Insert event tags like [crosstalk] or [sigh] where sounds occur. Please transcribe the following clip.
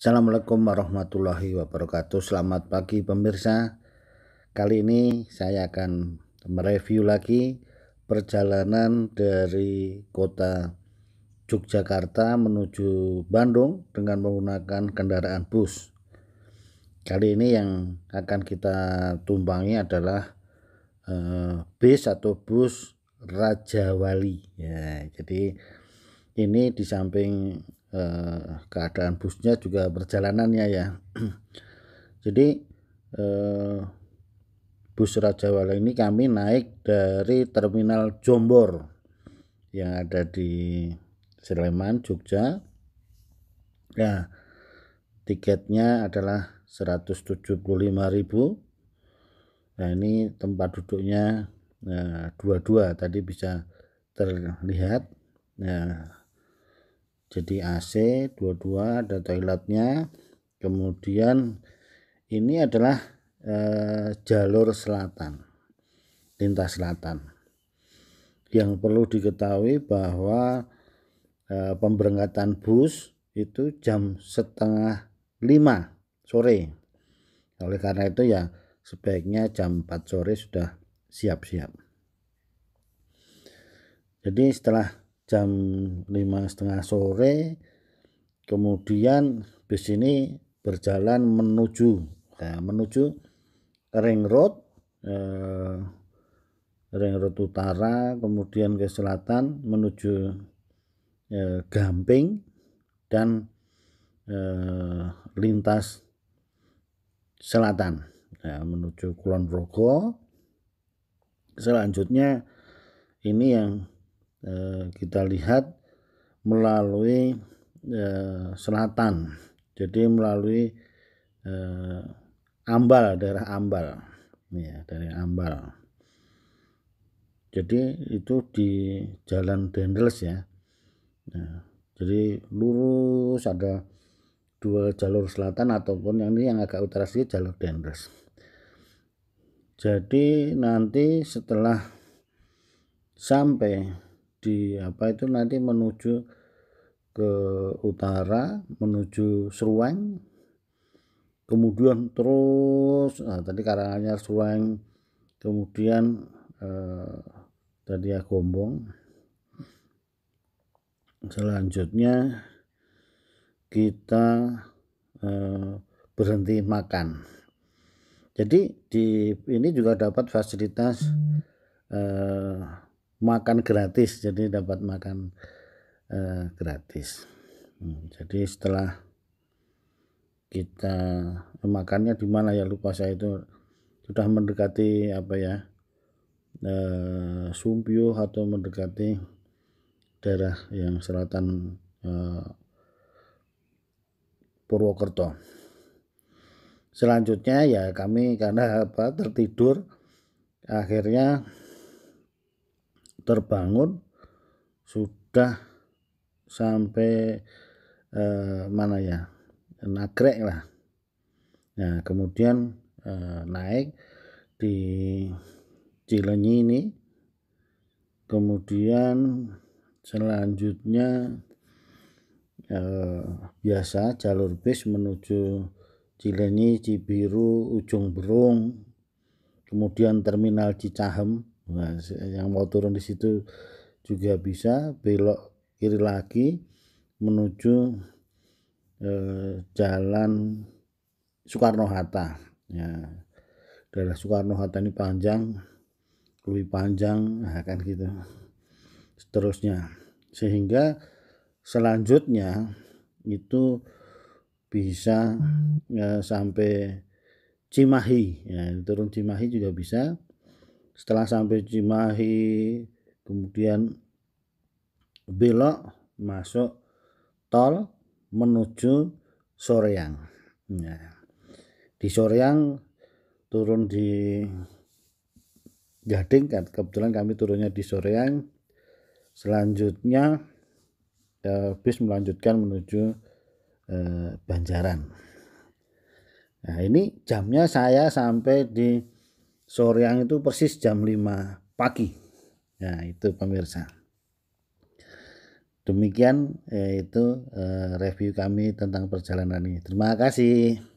Assalamualaikum warahmatullahi wabarakatuh Selamat pagi pemirsa Kali ini saya akan mereview lagi Perjalanan dari kota Yogyakarta menuju Bandung Dengan menggunakan kendaraan bus Kali ini yang akan kita tumpangi adalah eh, Bis atau bus Raja Wali ya, Jadi ini di samping eh, keadaan busnya juga perjalanannya ya, ya. [clears throat] jadi eh, bus Wala ini kami naik dari terminal Jombor yang ada di Sleman Jogja ya tiketnya adalah 175.000 nah ini tempat duduknya nah, dua-dua tadi bisa terlihat nah jadi AC dua-dua ada toiletnya kemudian ini adalah eh, jalur selatan lintas selatan yang perlu diketahui bahwa eh, pemberangkatan bus itu jam setengah lima sore oleh karena itu ya sebaiknya jam 4 sore sudah siap-siap jadi setelah jam lima setengah sore kemudian bis ini berjalan menuju ya, menuju ring road eh, ring road utara kemudian ke selatan menuju eh, Gamping dan eh, lintas selatan ya, menuju Kulon Progo selanjutnya ini yang Eh, kita lihat melalui eh, selatan jadi melalui eh, Ambal daerah Ambal ya dari Ambal jadi itu di Jalan Dendels ya nah, jadi lurus ada dua jalur selatan ataupun yang ini yang agak utara sih jalur Dendels jadi nanti setelah sampai di apa itu nanti menuju ke utara menuju Seruang kemudian terus nah, tadi karangannya Seruang kemudian eh, tadi ya Gombong selanjutnya kita eh, berhenti makan jadi di ini juga dapat fasilitas eh, makan gratis jadi dapat makan eh, gratis hmm, jadi setelah kita eh, makannya di mana ya lupa saya itu sudah mendekati apa ya eh, Sumpio atau mendekati daerah yang selatan eh, Purwokerto selanjutnya ya kami karena apa tertidur akhirnya terbangun sudah sampai eh, mana ya nagrek lah nah kemudian eh, naik di Cilenyi ini kemudian selanjutnya eh, biasa jalur bis menuju Cilenyi, Cibiru, Ujung Berung, kemudian terminal Cicahem nah, eh, yang mau turun di situ juga bisa belok kiri lagi menuju eh, jalan Soekarno Hatta ya daerah Soekarno Hatta ini panjang lebih panjang nah, kan gitu seterusnya sehingga selanjutnya itu bisa ya, sampai Cimahi ya, turun Cimahi juga bisa setelah sampai Cimahi kemudian belok masuk tol menuju Soreang ya. di Soreang turun di Gading kan kebetulan kami turunnya di Soreang selanjutnya eh, bis melanjutkan menuju eh, Banjaran nah ini jamnya saya sampai di Soreang itu persis jam 5 pagi. Nah, itu pemirsa. Demikian yaitu eh, review kami tentang perjalanan ini. Terima kasih.